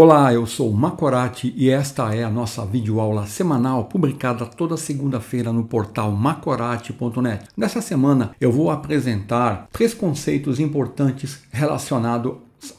Olá, eu sou Macorati e esta é a nossa videoaula semanal publicada toda segunda-feira no portal macorati.net. Nessa semana eu vou apresentar três conceitos importantes relacionados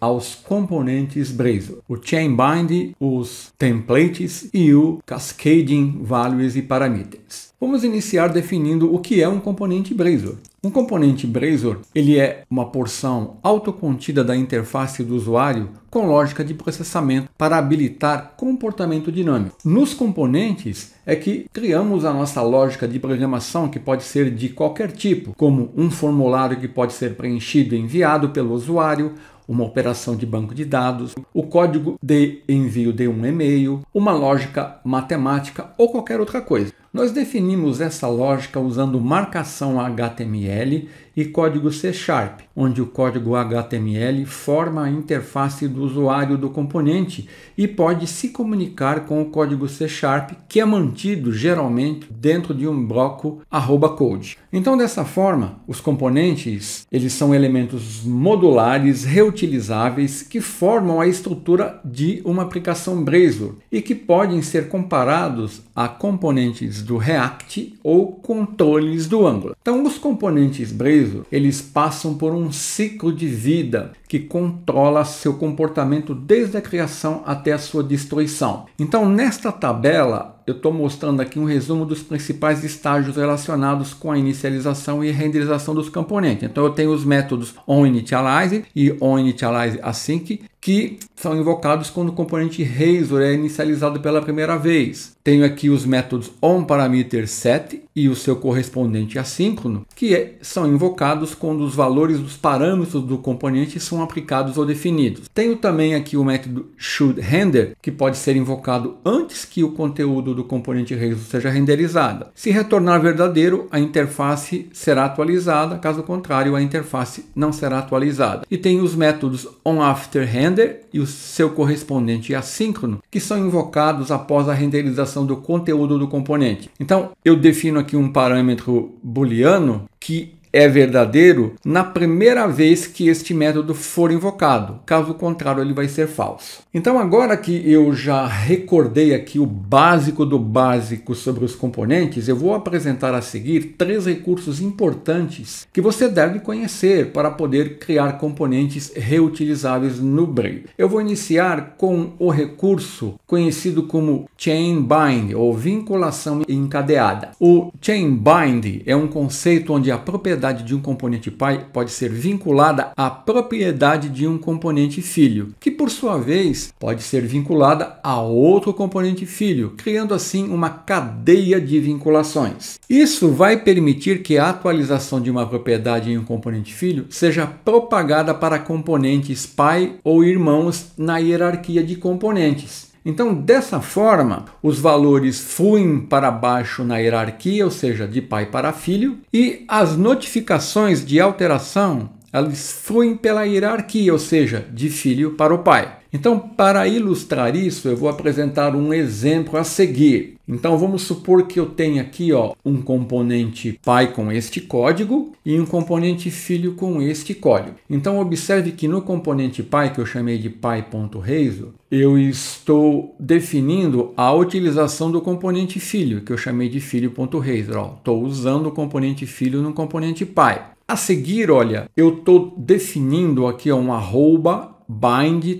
aos componentes Brazor, o Chainbind, os templates e o Cascading Values e Parameters. Vamos iniciar definindo o que é um componente Brazor. Um componente Brazor, ele é uma porção autocontida da interface do usuário com lógica de processamento para habilitar comportamento dinâmico. Nos componentes é que criamos a nossa lógica de programação que pode ser de qualquer tipo, como um formulário que pode ser preenchido e enviado pelo usuário, uma operação de banco de dados, o código de envio de um e-mail, uma lógica matemática ou qualquer outra coisa. Nós definimos essa lógica usando marcação HTML e código C Sharp, onde o código HTML forma a interface do usuário do componente e pode se comunicar com o código C Sharp, que é mantido geralmente dentro de um bloco code. Então, dessa forma, os componentes eles são elementos modulares reutilizáveis que formam a estrutura de uma aplicação Blazor e que podem ser comparados a componentes do React ou controles do Angular. Então, os componentes Blazor preso, eles passam por um ciclo de vida que controla seu comportamento desde a criação até a sua destruição. Então, nesta tabela, eu estou mostrando aqui um resumo dos principais estágios relacionados com a inicialização e renderização dos componentes. Então eu tenho os métodos onInitialize e onInitialize async que são invocados quando o componente Razor é inicializado pela primeira vez. Tenho aqui os métodos onParameter set e o seu correspondente assíncrono, que é, são invocados quando os valores dos parâmetros do componente são aplicados ou definidos. Tenho também aqui o método shouldRender, que pode ser invocado antes que o conteúdo do componente Razor seja renderizado. Se retornar verdadeiro, a interface será atualizada, caso contrário, a interface não será atualizada. E tem os métodos onAfterRender e o seu correspondente assíncrono, que são invocados após a renderização do conteúdo do componente. Então, eu defino aqui um parâmetro booleano que é verdadeiro na primeira vez que este método for invocado. Caso contrário, ele vai ser falso. Então, agora que eu já recordei aqui o básico do básico sobre os componentes, eu vou apresentar a seguir três recursos importantes que você deve conhecer para poder criar componentes reutilizáveis no Brave. Eu vou iniciar com o recurso conhecido como Chain Bind ou vinculação encadeada. O Chain Bind é um conceito onde a propriedade propriedade de um componente pai pode ser vinculada à propriedade de um componente filho, que por sua vez pode ser vinculada a outro componente filho, criando assim uma cadeia de vinculações. Isso vai permitir que a atualização de uma propriedade em um componente filho seja propagada para componentes pai ou irmãos na hierarquia de componentes então, dessa forma, os valores fluem para baixo na hierarquia, ou seja, de pai para filho, e as notificações de alteração elas fluem pela hierarquia, ou seja, de filho para o pai. Então, para ilustrar isso, eu vou apresentar um exemplo a seguir. Então, vamos supor que eu tenha aqui ó, um componente pai com este código e um componente filho com este código. Então, observe que no componente pai, que eu chamei de pai.reiso, eu estou definindo a utilização do componente filho, que eu chamei de filho.reiso. Estou usando o componente filho no componente pai. A seguir, olha, eu estou definindo aqui ó, um arroba bind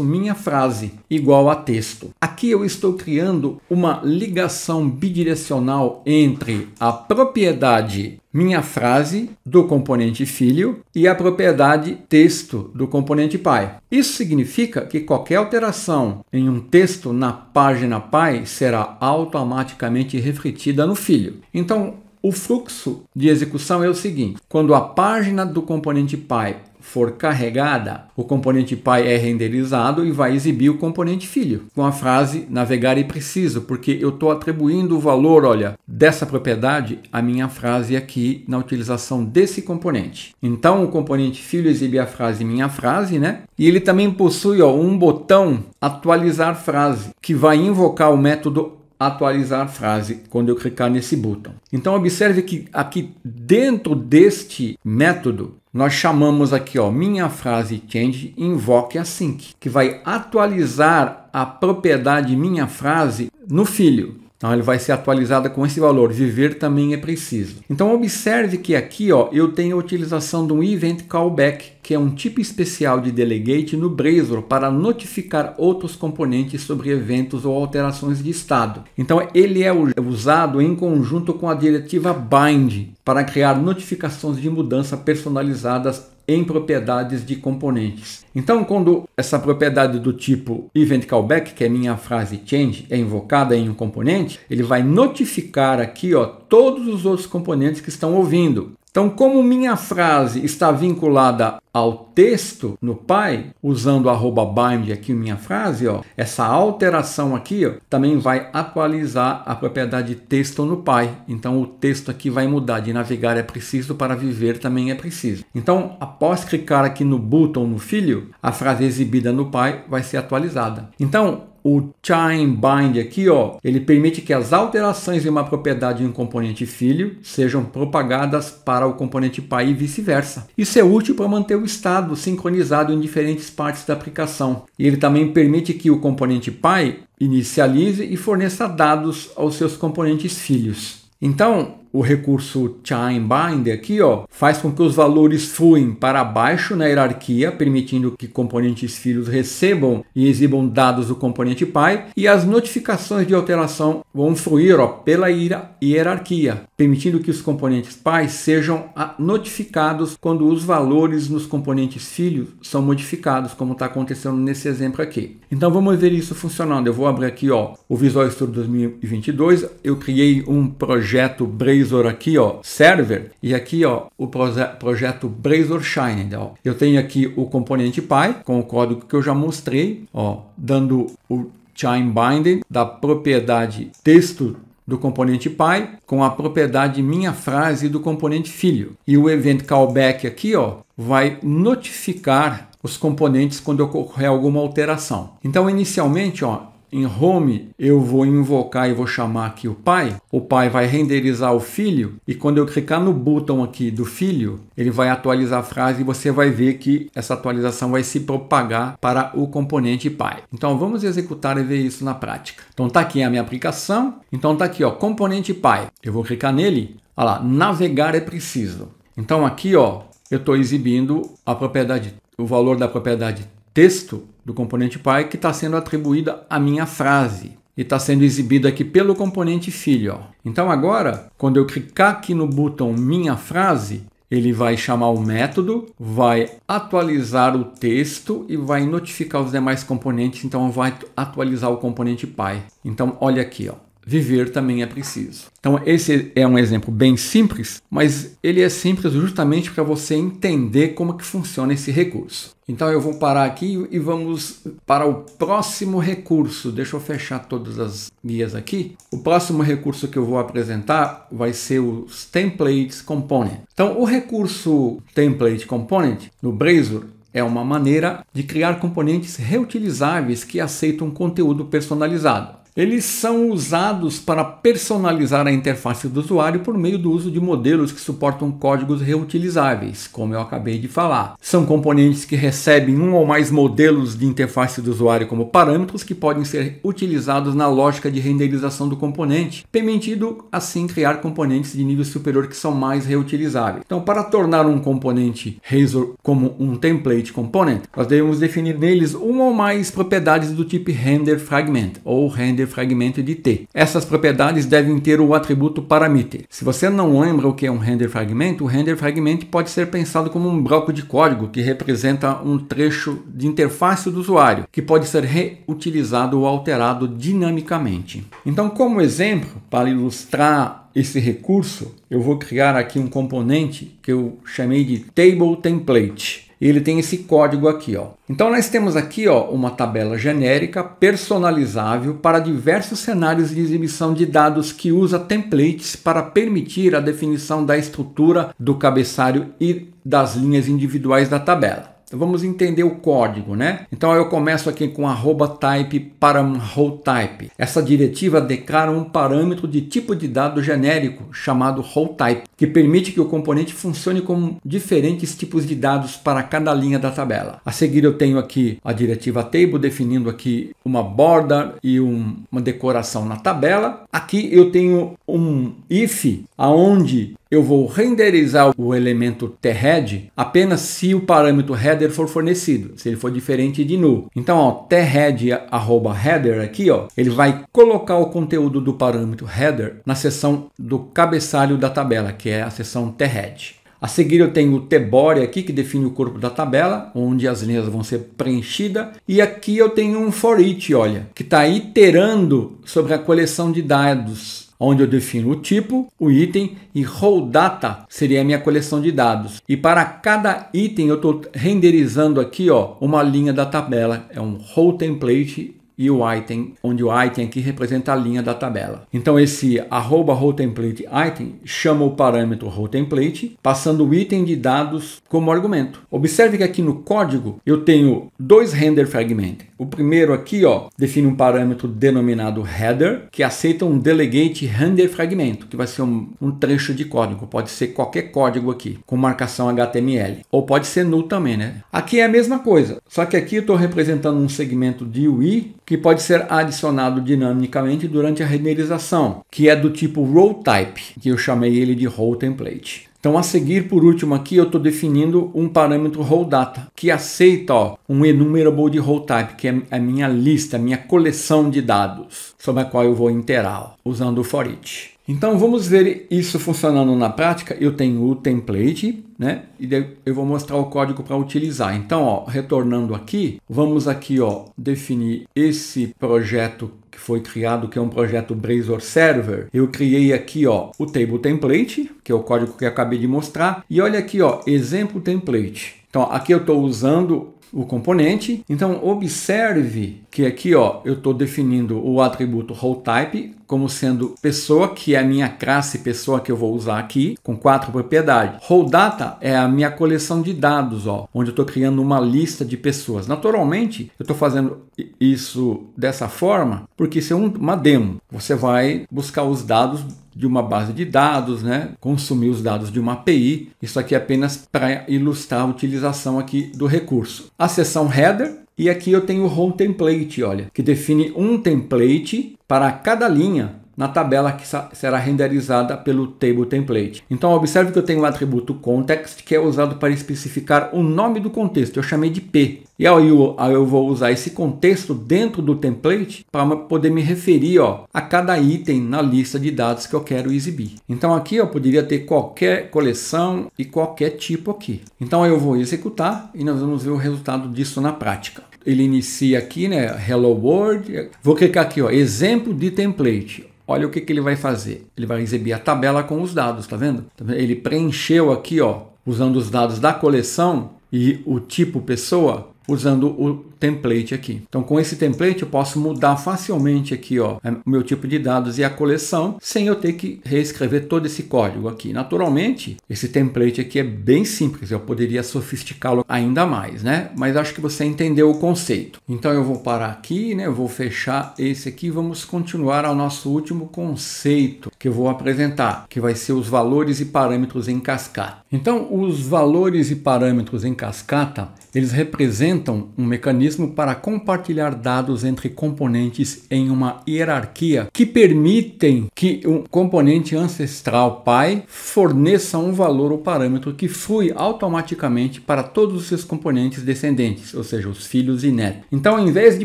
minha frase igual a texto. Aqui eu estou criando uma ligação bidirecional entre a propriedade minha frase do componente filho e a propriedade texto do componente pai. Isso significa que qualquer alteração em um texto na página pai será automaticamente refletida no filho. Então, o fluxo de execução é o seguinte: quando a página do componente pai for carregada, o componente pai é renderizado e vai exibir o componente filho, com a frase navegar e é preciso, porque eu estou atribuindo o valor, olha, dessa propriedade à minha frase aqui na utilização desse componente. Então o componente filho exibe a frase minha frase, né? E ele também possui ó, um botão atualizar frase, que vai invocar o método atualizar a frase quando eu clicar nesse botão. Então observe que aqui dentro deste método nós chamamos aqui ó minha frase change invoque async que vai atualizar a propriedade minha frase no filho. Então ele vai ser atualizada com esse valor. Viver também é preciso. Então observe que aqui ó, eu tenho a utilização de um event callback, que é um tipo especial de delegate no Blazor para notificar outros componentes sobre eventos ou alterações de estado. Então ele é usado em conjunto com a diretiva bind para criar notificações de mudança personalizadas em propriedades de componentes. Então, quando essa propriedade do tipo event callback, que é minha frase change, é invocada em um componente, ele vai notificar aqui ó, todos os outros componentes que estão ouvindo. Então, como minha frase está vinculada ao texto no pai, usando arroba bind aqui minha frase, ó, essa alteração aqui ó, também vai atualizar a propriedade texto no pai. Então, o texto aqui vai mudar de navegar é preciso para viver também é preciso. Então, após clicar aqui no button no filho, a frase exibida no pai vai ser atualizada. Então, o time bind aqui, ó, ele permite que as alterações em uma propriedade em um componente filho sejam propagadas para o componente pai e vice-versa. Isso é útil para manter o estado sincronizado em diferentes partes da aplicação. E ele também permite que o componente pai inicialize e forneça dados aos seus componentes filhos. Então, o recurso Time Bind aqui, ó, faz com que os valores fluem para baixo na hierarquia, permitindo que componentes filhos recebam e exibam dados do componente pai, e as notificações de alteração vão fluir ó, pela hierarquia, permitindo que os componentes pais sejam notificados quando os valores nos componentes filhos são modificados, como está acontecendo nesse exemplo aqui. Então vamos ver isso funcionando. Eu vou abrir aqui ó, o Visual Studio 2022, eu criei um projeto Blazor Blazor aqui, ó, Server, e aqui, ó, o proje projeto Blazor Shine. Ó. Eu tenho aqui o componente Py com o código que eu já mostrei, ó, dando o Chime Binding da propriedade texto do componente pai com a propriedade minha frase do componente filho. E o event callback aqui ó, vai notificar os componentes quando ocorrer alguma alteração. Então, inicialmente, ó, em home eu vou invocar e vou chamar aqui o pai, o pai vai renderizar o filho e quando eu clicar no botão aqui do filho, ele vai atualizar a frase e você vai ver que essa atualização vai se propagar para o componente pai. Então vamos executar e ver isso na prática. Então tá aqui a minha aplicação, então tá aqui ó, componente pai. Eu vou clicar nele, olha lá, navegar é preciso. Então aqui ó, eu estou exibindo a propriedade, o valor da propriedade texto do componente pai que está sendo atribuída à minha frase e está sendo exibida aqui pelo componente filho. Ó. Então agora, quando eu clicar aqui no botão minha frase, ele vai chamar o método, vai atualizar o texto e vai notificar os demais componentes, então vai atualizar o componente pai. Então olha aqui, ó viver também é preciso. Então, esse é um exemplo bem simples, mas ele é simples justamente para você entender como que funciona esse recurso. Então, eu vou parar aqui e vamos para o próximo recurso. Deixa eu fechar todas as guias aqui. O próximo recurso que eu vou apresentar vai ser os Templates Component. Então, o recurso Template Component no Blazor é uma maneira de criar componentes reutilizáveis que aceitam conteúdo personalizado. Eles são usados para personalizar a interface do usuário por meio do uso de modelos que suportam códigos reutilizáveis, como eu acabei de falar. São componentes que recebem um ou mais modelos de interface do usuário como parâmetros que podem ser utilizados na lógica de renderização do componente, permitindo assim criar componentes de nível superior que são mais reutilizáveis. Então, para tornar um componente Razor como um template component, nós devemos definir neles uma ou mais propriedades do tipo render fragment ou render de fragmento de T. Essas propriedades devem ter o atributo parameter. Se você não lembra o que é um render fragmento, o render fragmento pode ser pensado como um bloco de código que representa um trecho de interface do usuário, que pode ser reutilizado ou alterado dinamicamente. Então, como exemplo, para ilustrar esse recurso, eu vou criar aqui um componente que eu chamei de table template ele tem esse código aqui. Ó. Então nós temos aqui ó, uma tabela genérica personalizável para diversos cenários de exibição de dados que usa templates para permitir a definição da estrutura do cabeçalho e das linhas individuais da tabela. Então, vamos entender o código, né? Então eu começo aqui com arroba type param whole type. Essa diretiva declara um parâmetro de tipo de dado genérico chamado whole type, que permite que o componente funcione com diferentes tipos de dados para cada linha da tabela. A seguir eu tenho aqui a diretiva table definindo aqui uma borda e um, uma decoração na tabela. Aqui eu tenho um if aonde eu vou renderizar o elemento thread apenas se o parâmetro header for fornecido, se ele for diferente de null. Então, ó, thread arroba header aqui, ó, ele vai colocar o conteúdo do parâmetro header na seção do cabeçalho da tabela, que é a seção thread. A seguir eu tenho o tbore aqui que define o corpo da tabela, onde as linhas vão ser preenchidas. E aqui eu tenho um for each, olha, que está iterando sobre a coleção de dados onde eu defino o tipo, o item e roll data seria a minha coleção de dados. E para cada item eu estou renderizando aqui ó, uma linha da tabela, é um roll template e o item, onde o item aqui representa a linha da tabela. Então esse arroba template item chama o parâmetro template, passando o item de dados como argumento. Observe que aqui no código eu tenho dois render fragment. O primeiro aqui ó, define um parâmetro denominado header, que aceita um delegate render fragmento, que vai ser um, um trecho de código, pode ser qualquer código aqui, com marcação HTML, ou pode ser null também, né? Aqui é a mesma coisa, só que aqui eu estou representando um segmento de UI que pode ser adicionado dinamicamente durante a renderização, que é do tipo row type, que eu chamei ele de row template. Então, a seguir, por último, aqui eu estou definindo um parâmetro roll data, que aceita ó, um enumerable de roll type, que é a é minha lista, a minha coleção de dados sobre a qual eu vou interar, ó, usando o for each. Então vamos ver isso funcionando na prática. Eu tenho o template, né? E eu vou mostrar o código para utilizar. Então, ó, retornando aqui, vamos aqui, ó, definir esse projeto que foi criado, que é um projeto Brazor Server. Eu criei aqui, ó, o table template, que é o código que eu acabei de mostrar, e olha aqui, ó, exemplo template. Então, aqui eu estou usando o componente. Então observe que aqui ó, eu estou definindo o atributo type como sendo pessoa, que é a minha classe pessoa que eu vou usar aqui, com quatro propriedades. data é a minha coleção de dados, ó, onde eu estou criando uma lista de pessoas. Naturalmente, eu estou fazendo isso dessa forma, porque isso é uma demo. Você vai buscar os dados de uma base de dados, né? consumir os dados de uma API. Isso aqui é apenas para ilustrar a utilização aqui do recurso. A seção header, e aqui eu tenho o home template, olha, que define um template para cada linha na tabela que será renderizada pelo table template. Então observe que eu tenho o um atributo context que é usado para especificar o nome do contexto, eu chamei de P. E aí eu, eu vou usar esse contexto dentro do template para poder me referir ó, a cada item na lista de dados que eu quero exibir. Então aqui eu poderia ter qualquer coleção e qualquer tipo aqui. Então eu vou executar e nós vamos ver o resultado disso na prática ele inicia aqui, né? Hello World. Vou clicar aqui, ó, exemplo de template. Olha o que, que ele vai fazer. Ele vai exibir a tabela com os dados, tá vendo? Tá ele preencheu aqui, ó, usando os dados da coleção e o tipo pessoa, usando o template aqui. Então com esse template eu posso mudar facilmente aqui ó, o meu tipo de dados e a coleção sem eu ter que reescrever todo esse código aqui. Naturalmente esse template aqui é bem simples, eu poderia sofisticá-lo ainda mais, né? Mas acho que você entendeu o conceito. Então eu vou parar aqui, né? Eu vou fechar esse aqui, vamos continuar ao nosso último conceito que eu vou apresentar, que vai ser os valores e parâmetros em cascata. Então os valores e parâmetros em cascata, eles representam um mecanismo para compartilhar dados entre componentes em uma hierarquia que permitem que um componente ancestral pai forneça um valor ou parâmetro que flui automaticamente para todos os seus componentes descendentes, ou seja, os filhos e netos. Então, em vez de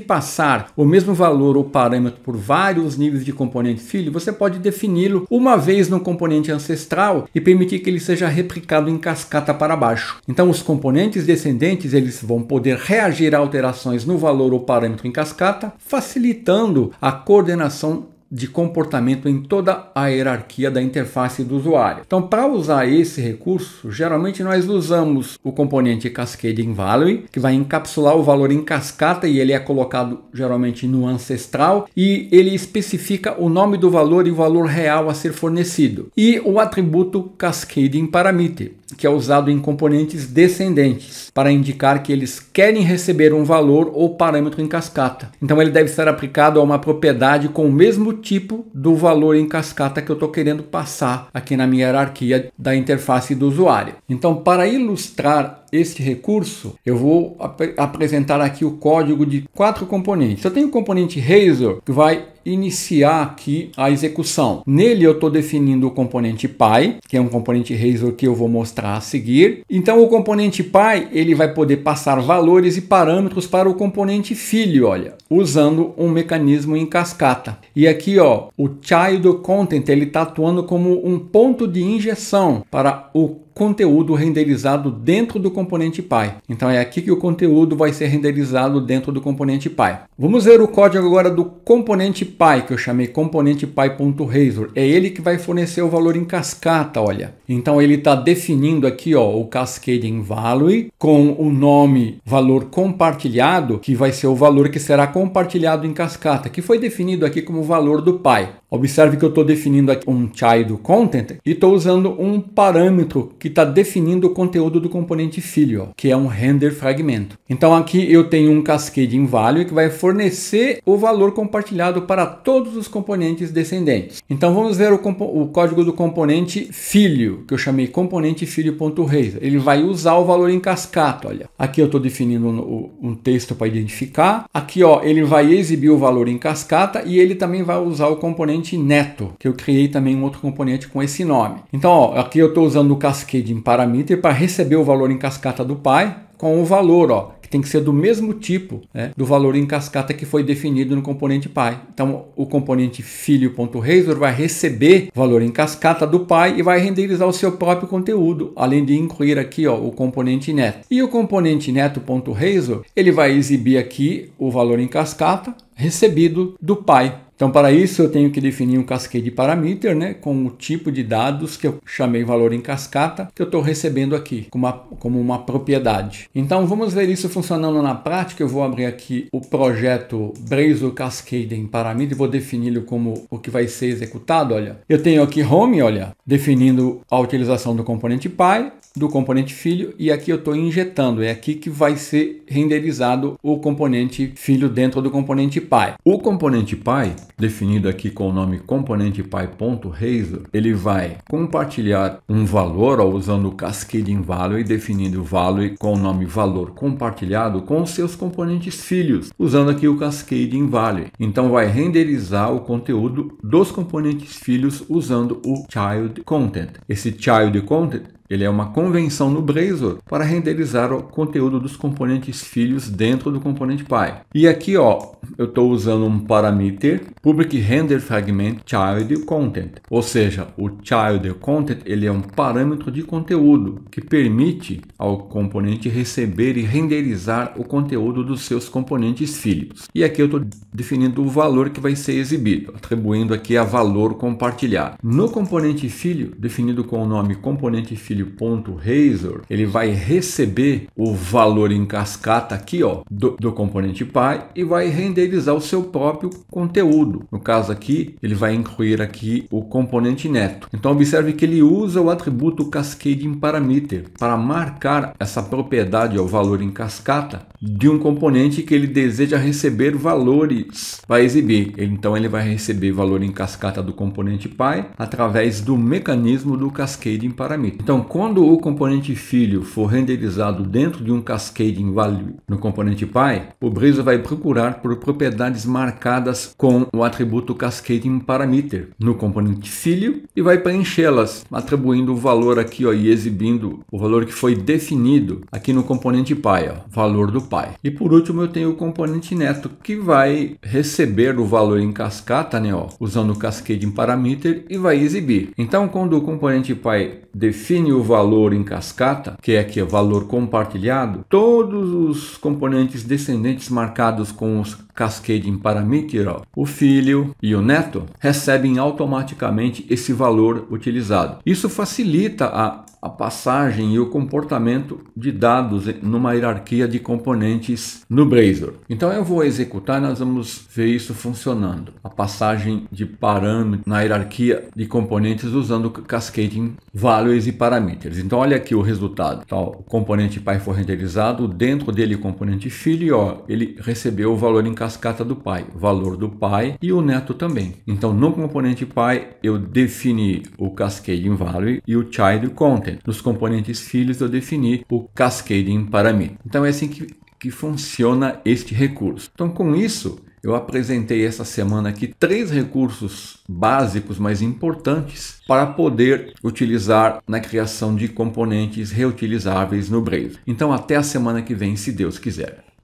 passar o mesmo valor ou parâmetro por vários níveis de componente filho, você pode defini-lo uma vez no componente ancestral e permitir que ele seja replicado em cascata para baixo. Então, os componentes descendentes eles vão poder reagir à alteração alterações no valor ou parâmetro em cascata, facilitando a coordenação de comportamento em toda a hierarquia da interface do usuário. Então, para usar esse recurso, geralmente nós usamos o componente Cascading Value, que vai encapsular o valor em cascata e ele é colocado geralmente no ancestral e ele especifica o nome do valor e o valor real a ser fornecido e o atributo Cascading Parameter que é usado em componentes descendentes para indicar que eles querem receber um valor ou parâmetro em cascata. Então ele deve ser aplicado a uma propriedade com o mesmo tipo do valor em cascata que eu estou querendo passar aqui na minha hierarquia da interface do usuário. Então para ilustrar este recurso, eu vou ap apresentar aqui o código de quatro componentes. Eu tenho o componente Razor, que vai iniciar aqui a execução. Nele eu estou definindo o componente pai, que é um componente Razor que eu vou mostrar a seguir. Então o componente pai ele vai poder passar valores e parâmetros para o componente filho, olha, usando um mecanismo em cascata. E aqui, ó, o child content ele está atuando como um ponto de injeção para o conteúdo renderizado dentro do componente Py. Então é aqui que o conteúdo vai ser renderizado dentro do componente Py. Vamos ver o código agora do componente Py, que eu chamei componente Py.Razor. É ele que vai fornecer o valor em cascata, olha. Então ele está definindo aqui ó, o cascading value com o nome valor compartilhado, que vai ser o valor que será compartilhado em cascata, que foi definido aqui como valor do Py. Observe que eu estou definindo aqui um child content e estou usando um parâmetro que que está definindo o conteúdo do componente filho, que é um render fragmento. Então aqui eu tenho um cascade value que vai fornecer o valor compartilhado para todos os componentes descendentes. Então vamos ver o, o código do componente filho, que eu chamei componente filho.raise. Ele vai usar o valor em cascata, olha. Aqui eu estou definindo um, um texto para identificar. Aqui ó, ele vai exibir o valor em cascata e ele também vai usar o componente neto, que eu criei também um outro componente com esse nome. Então ó, aqui eu estou usando o cascade aqui em parameter para receber o valor em cascata do pai com o valor, ó, que tem que ser do mesmo tipo né, do valor em cascata que foi definido no componente pai. Então, o componente filho.razor vai receber valor em cascata do pai e vai renderizar o seu próprio conteúdo, além de incluir aqui ó, o componente neto. E o componente neto.razor, ele vai exibir aqui o valor em cascata recebido do pai. Então, para isso, eu tenho que definir um cascade parameter, né, com o tipo de dados que eu chamei valor em cascata, que eu estou recebendo aqui, como uma, como uma propriedade. Então, vamos ver isso funcionando na prática. Eu vou abrir aqui o projeto Brazor Cascade em Parameter e vou defini-lo como o que vai ser executado, olha. Eu tenho aqui home, olha, definindo a utilização do componente pai, do componente filho e aqui eu estou injetando, é aqui que vai ser renderizado o componente filho dentro do componente pai. O componente pai, definido aqui com o nome componente pai.razor, ele vai compartilhar um valor ó, usando o cascading value e definindo o value com o nome valor compartilhado com seus componentes filhos, usando aqui o cascading value. Então vai renderizar o conteúdo dos componentes filhos usando o child content. Esse child content ele é uma convenção no Blazor para renderizar o conteúdo dos componentes filhos dentro do componente pai. E aqui, ó, eu estou usando um parameter public render fragment child content, ou seja, o child content ele é um parâmetro de conteúdo que permite ao componente receber e renderizar o conteúdo dos seus componentes filhos. E aqui eu estou definindo o valor que vai ser exibido, atribuindo aqui a valor compartilhado. No componente filho, definido com o nome componente filho filho.razor, ele vai receber o valor em cascata aqui ó, do, do componente pai e vai renderizar o seu próprio conteúdo. No caso aqui, ele vai incluir aqui o componente neto. Então observe que ele usa o atributo cascading parameter para marcar essa propriedade, o valor em cascata, de um componente que ele deseja receber valores para exibir. Então ele vai receber valor em cascata do componente pai através do mecanismo do cascading parameter. Então quando o componente filho for renderizado dentro de um cascade value no componente pai, o Brisa vai procurar por propriedades marcadas com o atributo cascading parameter no componente filho e vai preenchê-las, atribuindo o valor aqui ó, e exibindo o valor que foi definido aqui no componente pai, ó, valor do pai. E por último eu tenho o componente neto que vai receber o valor em cascata, né, ó, usando o cascading parameter e vai exibir. Então quando o componente pai define o o valor em cascata, que é que é valor compartilhado, todos os componentes descendentes marcados com os Cascading em Mitterrand, o filho e o neto recebem automaticamente esse valor utilizado. Isso facilita a, a passagem e o comportamento de dados numa hierarquia de componentes no Blazor. Então eu vou executar e nós vamos ver isso funcionando. A passagem de parâmetros na hierarquia de componentes usando cascading values e parameters. Então olha aqui o resultado. Então, o componente pai foi renderizado, dentro dele o componente filho, ó, ele recebeu o valor em cascade cascata do pai, valor do pai e o neto também. Então, no componente pai, eu defini o cascading value e o child content. Nos componentes filhos, eu defini o cascading parameter. Então, é assim que, que funciona este recurso. Então, com isso, eu apresentei essa semana aqui três recursos básicos, mas importantes, para poder utilizar na criação de componentes reutilizáveis no Brave. Então, até a semana que vem, se Deus quiser.